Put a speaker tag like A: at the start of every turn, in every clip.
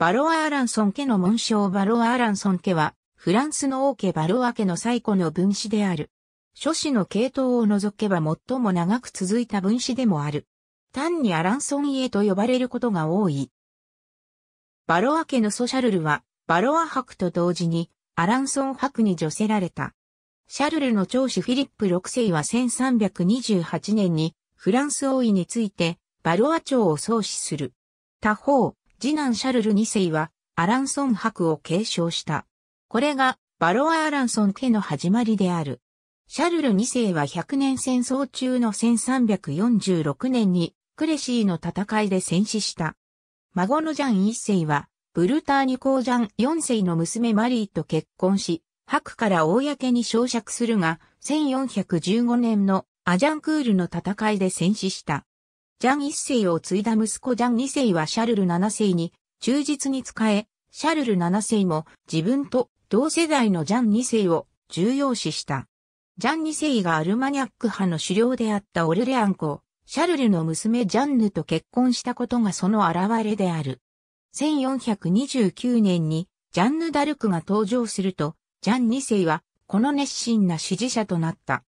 A: バロア・アランソン家の紋章バロア・アランソン家は、フランスの王家バロア家の最古の分子である。諸子の系統を除けば最も長く続いた分子でもある。単にアランソン家と呼ばれることが多い。バロア家のソシャルルは、バロア伯と同時に、アランソン伯に除せられた。シャルルの長子フィリップ6世は1328年に、フランス王位について、バロア朝を創始する。他方、次男シャルル2世はアランソン博を継承した。これがバロア・アランソン家の始まりである。シャルル2世は100年戦争中の1346年にクレシーの戦いで戦死した。孫のジャン1世はブルターニコージャン4世の娘マリーと結婚し、博から公に昇釈するが、1415年のアジャンクールの戦いで戦死した。ジャン1世を継いだ息子ジャン2世はシャルル7世に忠実に仕え、シャルル7世も自分と同世代のジャン2世を重要視した。ジャン2世がアルマニャック派の首領であったオルレアン公、シャルルの娘ジャンヌと結婚したことがその現れである。1429年にジャンヌ・ダルクが登場すると、ジャン2世はこの熱心な支持者となった。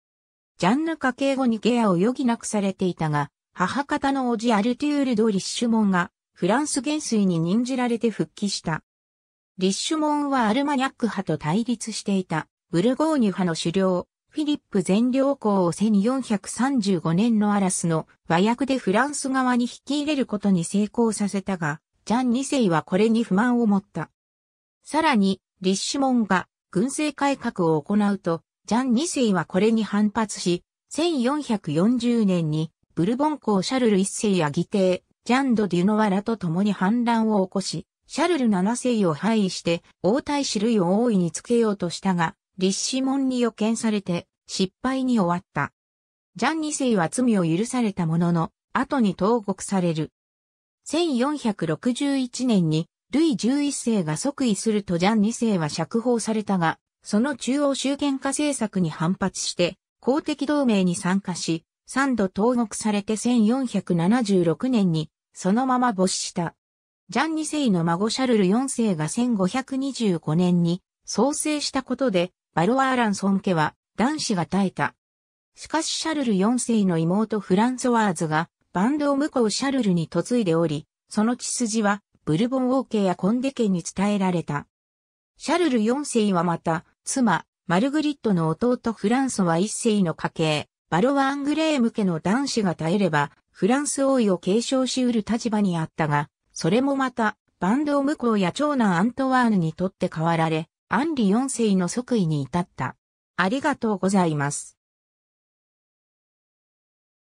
A: ジャンヌ家系後にゲアを余儀なくされていたが、母方の叔父アルテュール・ド・リッシュモンが、フランス元帥に任じられて復帰した。リッシュモンはアルマニャック派と対立していた、ブルゴーニュ派の首領、フィリップ全領公を1435年のアラスの和訳でフランス側に引き入れることに成功させたが、ジャン2世はこれに不満を持った。さらに、リッシュモンが軍政改革を行うと、ジャン2世はこれに反発し、1440年にブルボン公シャルル一世や義弟、ジャンド・デュノワラと共に反乱を起こし、シャルル七世を廃位して、王太子類を大いにつけようとしたが、立志門に予見されて、失敗に終わった。ジャン二世は罪を許されたものの、後に投獄される。1461年に、ルイ11世が即位するとジャン2世は釈放されたが、その中央集権化政策に反発して、公的同盟に参加し、3度投獄されて1476年にそのまま没した。ジャン2世の孫シャルル4世が1525年に創生したことでバロワーランソン家は男子が耐えた。しかしシャルル4世の妹フランソワーズがバンドを向こうシャルルに嫁いでおり、その血筋はブルボン王家やコンデ家に伝えられた。シャルル4世はまた、妻、マルグリットの弟フランソワ1世の家系、バロワ・アングレー向けの男子が耐えれば、フランス王位を継承し得る立場にあったが、それもまた、バンド・オムコーや長男アントワーヌにとって代わられ、アンリ4世の即位に至った。ありがとうございます。